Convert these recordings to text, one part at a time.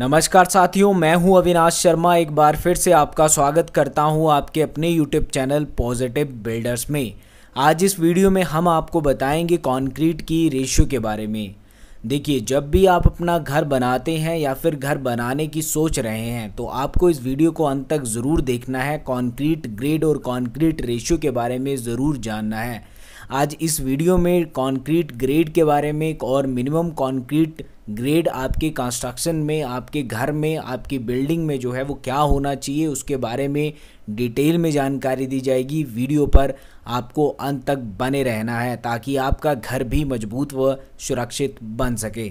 नमस्कार साथियों मैं हूं अविनाश शर्मा एक बार फिर से आपका स्वागत करता हूं आपके अपने YouTube चैनल पॉजिटिव बिल्डर्स में आज इस वीडियो में हम आपको बताएंगे कंक्रीट की रेशियो के बारे में देखिए जब भी आप अपना घर बनाते हैं या फिर घर बनाने की सोच रहे हैं तो आपको इस वीडियो को अंत तक ज़रूर देखना है कॉन्क्रीट ग्रेड और कॉन्क्रीट रेशियो के बारे में ज़रूर जानना है आज इस वीडियो में कॉन्क्रीट ग्रेड के बारे में और मिनिमम कॉन्क्रीट ग्रेड आपके कंस्ट्रक्शन में आपके घर में आपकी बिल्डिंग में जो है वो क्या होना चाहिए उसके बारे में डिटेल में जानकारी दी जाएगी वीडियो पर आपको अंत तक बने रहना है ताकि आपका घर भी मजबूत व सुरक्षित बन सके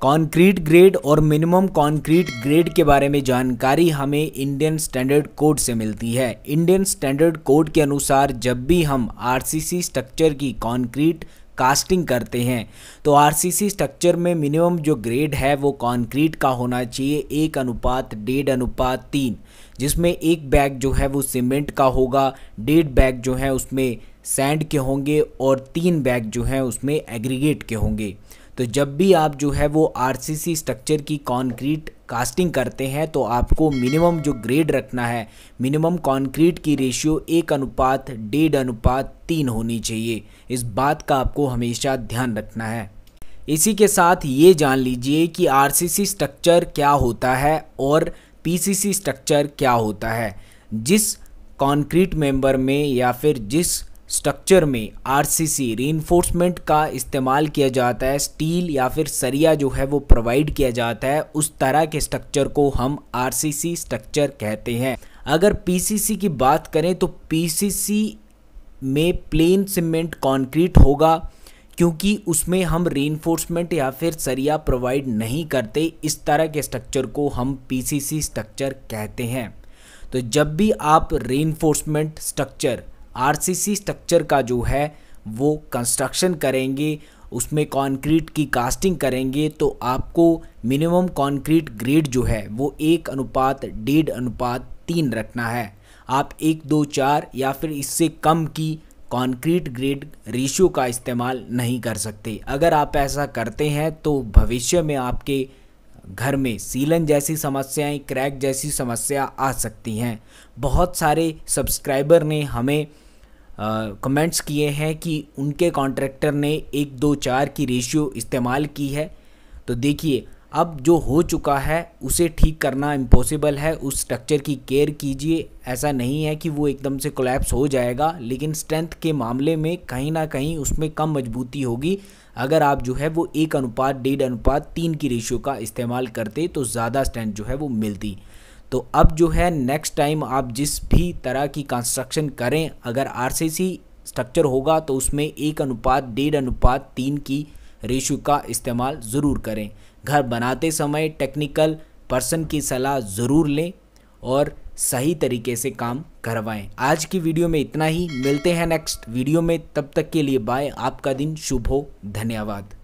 कॉन्क्रीट ग्रेड और मिनिमम कॉन्क्रीट ग्रेड के बारे में जानकारी हमें इंडियन स्टैंडर्ड कोड से मिलती है इंडियन स्टैंडर्ड कोड के अनुसार जब भी हम आरसीसी स्ट्रक्चर की कॉन्क्रीट कास्टिंग करते हैं तो आरसीसी स्ट्रक्चर में मिनिमम जो ग्रेड है वो कंक्रीट का होना चाहिए एक अनुपात डेढ़ अनुपात तीन जिसमें एक बैग जो है वो सीमेंट का होगा डेढ़ बैग जो है उसमें सैंड के होंगे और तीन बैग जो हैं उसमें एग्रीगेट के होंगे तो जब भी आप जो है वो आरसीसी स्ट्रक्चर की कॉन्क्रीट कास्टिंग करते हैं तो आपको मिनिमम जो ग्रेड रखना है मिनिमम कंक्रीट की रेशियो एक अनुपात डेढ़ अनुपात तीन होनी चाहिए इस बात का आपको हमेशा ध्यान रखना है इसी के साथ ये जान लीजिए कि आरसीसी स्ट्रक्चर क्या होता है और पीसीसी स्ट्रक्चर क्या होता है जिस कंक्रीट मेंबर में या फिर जिस स्ट्रक्चर में आरसीसी रीइंफोर्समेंट का इस्तेमाल किया जाता है स्टील या फिर सरिया जो है वो प्रोवाइड किया जाता है उस तरह के स्ट्रक्चर को हम आरसीसी स्ट्रक्चर कहते हैं अगर पीसीसी की बात करें तो पीसीसी में प्लेन सीमेंट कंक्रीट होगा क्योंकि उसमें हम रेनफोर्समेंट या फिर सरिया प्रोवाइड नहीं करते इस तरह के स्ट्रक्चर को हम पी स्ट्रक्चर कहते हैं तो जब भी आप रेनफोर्समेंट स्ट्रक्चर आरसीसी स्ट्रक्चर का जो है वो कंस्ट्रक्शन करेंगे उसमें कंक्रीट की कास्टिंग करेंगे तो आपको मिनिमम कंक्रीट ग्रेड जो है वो एक अनुपात डेढ़ अनुपात तीन रखना है आप एक दो चार या फिर इससे कम की कंक्रीट ग्रेड रेशियो का इस्तेमाल नहीं कर सकते अगर आप ऐसा करते हैं तो भविष्य में आपके घर में सीलन जैसी समस्याएं क्रैक जैसी समस्या आ सकती हैं बहुत सारे सब्सक्राइबर ने हमें कमेंट्स किए हैं कि उनके कॉन्ट्रैक्टर ने एक दो चार की रेशियो इस्तेमाल की है तो देखिए अब जो हो चुका है उसे ठीक करना इम्पॉसिबल है उस स्ट्रक्चर की केयर कीजिए ऐसा नहीं है कि वो एकदम से कोलैप्स हो जाएगा लेकिन स्ट्रेंथ के मामले में कहीं ना कहीं उसमें कम मजबूती होगी अगर आप जो है वो एक अनुपात डेढ़ अनुपात तीन की रेशियो का इस्तेमाल करते तो ज़्यादा स्ट्रेंथ जो है वो मिलती तो अब जो है नेक्स्ट टाइम आप जिस भी तरह की कंस्ट्रक्शन करें अगर आरसीसी स्ट्रक्चर होगा तो उसमें एक अनुपात डेढ़ अनुपात तीन की रेशो का इस्तेमाल ज़रूर करें घर बनाते समय टेक्निकल पर्सन की सलाह ज़रूर लें और सही तरीके से काम करवाएं आज की वीडियो में इतना ही मिलते हैं नेक्स्ट वीडियो में तब तक के लिए बाय आपका दिन शुभ हो धन्यवाद